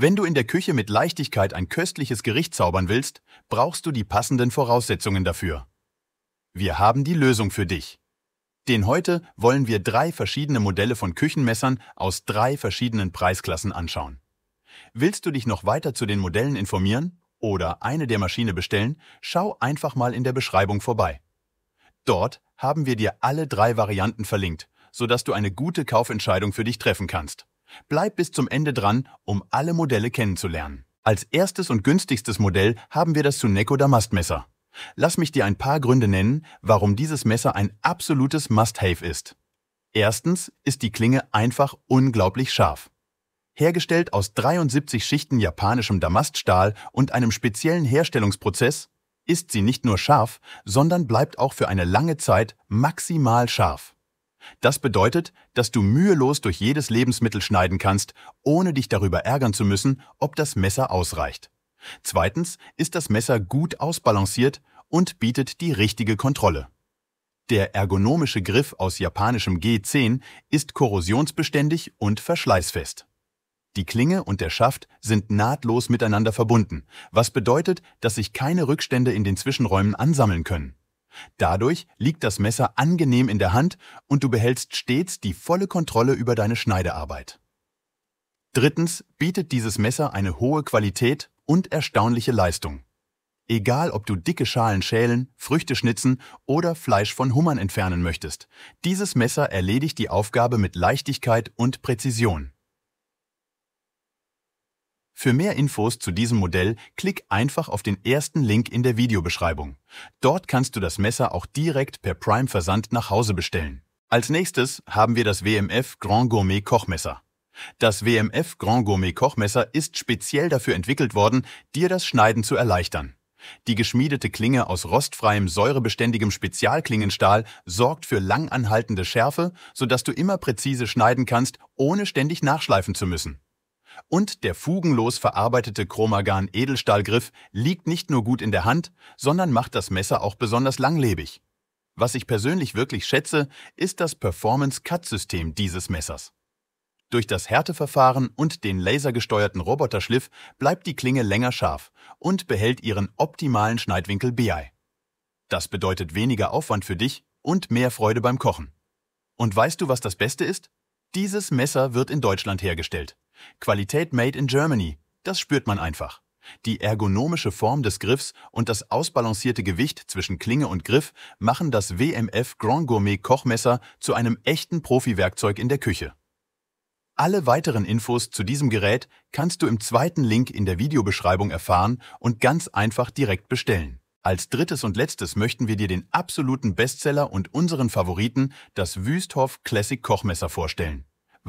Wenn du in der Küche mit Leichtigkeit ein köstliches Gericht zaubern willst, brauchst du die passenden Voraussetzungen dafür. Wir haben die Lösung für dich. Denn heute wollen wir drei verschiedene Modelle von Küchenmessern aus drei verschiedenen Preisklassen anschauen. Willst du dich noch weiter zu den Modellen informieren oder eine der Maschine bestellen, schau einfach mal in der Beschreibung vorbei. Dort haben wir dir alle drei Varianten verlinkt, sodass du eine gute Kaufentscheidung für dich treffen kannst. Bleib bis zum Ende dran, um alle Modelle kennenzulernen. Als erstes und günstigstes Modell haben wir das Suneco Damastmesser. Lass mich dir ein paar Gründe nennen, warum dieses Messer ein absolutes Must-Have ist. Erstens ist die Klinge einfach unglaublich scharf. Hergestellt aus 73 Schichten japanischem Damaststahl und einem speziellen Herstellungsprozess, ist sie nicht nur scharf, sondern bleibt auch für eine lange Zeit maximal scharf. Das bedeutet, dass du mühelos durch jedes Lebensmittel schneiden kannst, ohne dich darüber ärgern zu müssen, ob das Messer ausreicht. Zweitens ist das Messer gut ausbalanciert und bietet die richtige Kontrolle. Der ergonomische Griff aus japanischem G10 ist korrosionsbeständig und verschleißfest. Die Klinge und der Schaft sind nahtlos miteinander verbunden, was bedeutet, dass sich keine Rückstände in den Zwischenräumen ansammeln können. Dadurch liegt das Messer angenehm in der Hand und du behältst stets die volle Kontrolle über deine Schneidearbeit. Drittens bietet dieses Messer eine hohe Qualität und erstaunliche Leistung. Egal, ob du dicke Schalen schälen, Früchte schnitzen oder Fleisch von Hummern entfernen möchtest, dieses Messer erledigt die Aufgabe mit Leichtigkeit und Präzision. Für mehr Infos zu diesem Modell klick einfach auf den ersten Link in der Videobeschreibung. Dort kannst du das Messer auch direkt per Prime-Versand nach Hause bestellen. Als nächstes haben wir das WMF Grand Gourmet Kochmesser. Das WMF Grand Gourmet Kochmesser ist speziell dafür entwickelt worden, dir das Schneiden zu erleichtern. Die geschmiedete Klinge aus rostfreiem, säurebeständigem Spezialklingenstahl sorgt für langanhaltende Schärfe, sodass du immer präzise schneiden kannst, ohne ständig nachschleifen zu müssen und der fugenlos verarbeitete Chromagan Edelstahlgriff liegt nicht nur gut in der Hand, sondern macht das Messer auch besonders langlebig. Was ich persönlich wirklich schätze, ist das Performance-Cut-System dieses Messers. Durch das Härteverfahren und den lasergesteuerten Roboterschliff bleibt die Klinge länger scharf und behält ihren optimalen Schneidwinkel BI. Das bedeutet weniger Aufwand für dich und mehr Freude beim Kochen. Und weißt du, was das Beste ist? Dieses Messer wird in Deutschland hergestellt. Qualität Made in Germany, das spürt man einfach. Die ergonomische Form des Griffs und das ausbalancierte Gewicht zwischen Klinge und Griff machen das WMF Grand Gourmet Kochmesser zu einem echten Profi-Werkzeug in der Küche. Alle weiteren Infos zu diesem Gerät kannst du im zweiten Link in der Videobeschreibung erfahren und ganz einfach direkt bestellen. Als drittes und letztes möchten wir dir den absoluten Bestseller und unseren Favoriten, das Wüsthoff Classic Kochmesser, vorstellen.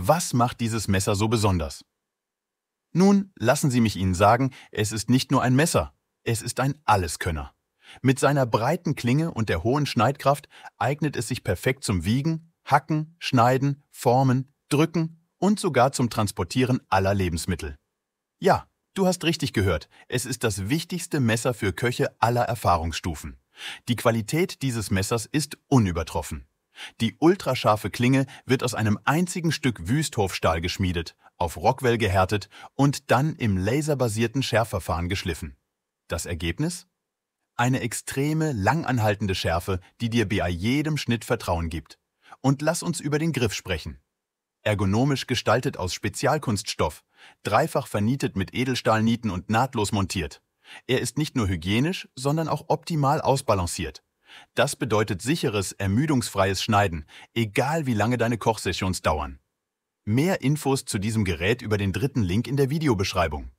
Was macht dieses Messer so besonders? Nun, lassen Sie mich Ihnen sagen, es ist nicht nur ein Messer, es ist ein Alleskönner. Mit seiner breiten Klinge und der hohen Schneidkraft eignet es sich perfekt zum Wiegen, Hacken, Schneiden, Formen, Drücken und sogar zum Transportieren aller Lebensmittel. Ja, du hast richtig gehört, es ist das wichtigste Messer für Köche aller Erfahrungsstufen. Die Qualität dieses Messers ist unübertroffen. Die ultrascharfe Klinge wird aus einem einzigen Stück Wüsthofstahl geschmiedet, auf Rockwell gehärtet und dann im laserbasierten Schärfverfahren geschliffen. Das Ergebnis? Eine extreme, langanhaltende Schärfe, die dir bei jedem Schnitt Vertrauen gibt. Und lass uns über den Griff sprechen. Ergonomisch gestaltet aus Spezialkunststoff, dreifach vernietet mit Edelstahlnieten und nahtlos montiert. Er ist nicht nur hygienisch, sondern auch optimal ausbalanciert. Das bedeutet sicheres, ermüdungsfreies Schneiden, egal wie lange deine Kochsessions dauern. Mehr Infos zu diesem Gerät über den dritten Link in der Videobeschreibung.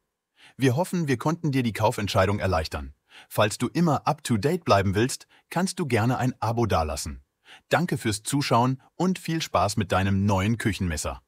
Wir hoffen, wir konnten dir die Kaufentscheidung erleichtern. Falls du immer up-to-date bleiben willst, kannst du gerne ein Abo dalassen. Danke fürs Zuschauen und viel Spaß mit deinem neuen Küchenmesser.